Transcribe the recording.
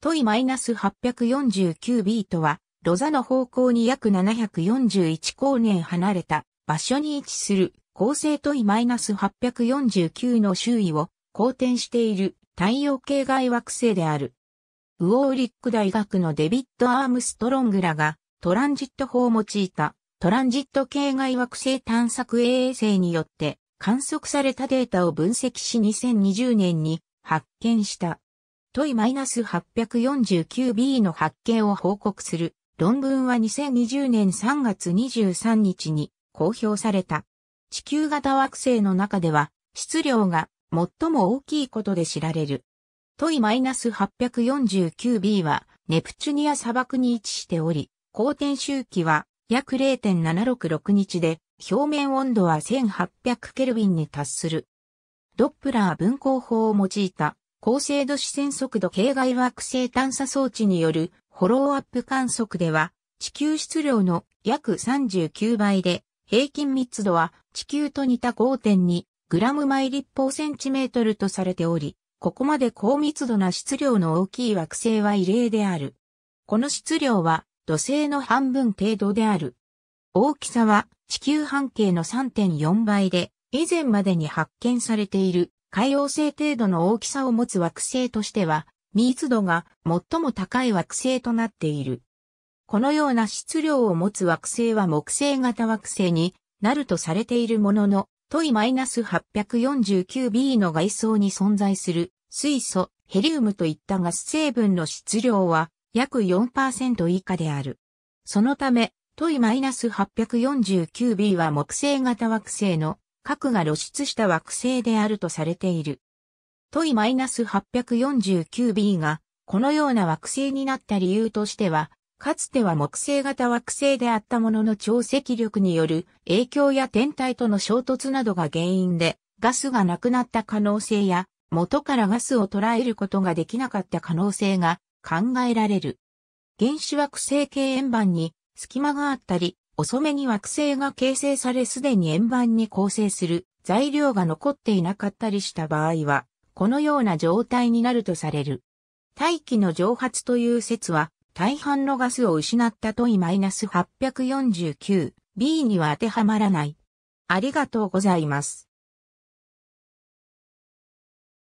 トイ -849b とは、ロザの方向に約741光年離れた場所に位置する恒星トイ -849 の周囲を公転している太陽系外惑星である。ウォーリック大学のデビッド・アームストロングらがトランジット法を用いたトランジット系外惑星探索衛星によって観測されたデータを分析し2020年に発見した。トイ -849b の発見を報告する論文は2020年3月23日に公表された。地球型惑星の中では質量が最も大きいことで知られる。トイ -849b はネプチュニア砂漠に位置しており、公転周期は約0.766日で、表面温度は1800ケルビンに達する。ドップラー分光法を用いた高精度視線速度系外惑星探査装置によるフォローアップ観測では、地球質量の約39倍で、平均密度は地球と似た5.2グラム毎立方センチメートルとされており、ここまで高密度な質量の大きい惑星は異例である。この質量は土星の半分程度である。大きさは地球半径の3.4倍で、以前までに発見されている海洋星程度の大きさを持つ惑星としては、密度が最も高い惑星となっている。このような質量を持つ惑星は木星型惑星になるとされているものの、トイ -849b の外装に存在する水素、ヘリウムといったガス成分の質量は約4%以下である。そのため、トイ -849b は木星型惑星の核が露出した惑星であるとされている。トイ -849b がこのような惑星になった理由としては、かつては木星型惑星であったものの超積力による影響や天体との衝突などが原因でガスがなくなった可能性や元からガスを捉えることができなかった可能性が考えられる。原子惑星系円盤に隙間があったり遅めに惑星が形成されすでに円盤に構成する材料が残っていなかったりした場合は、このような状態になるとされる。大気の蒸発という説は、大半のガスを失った問い -849B には当てはまらない。ありがとうございます。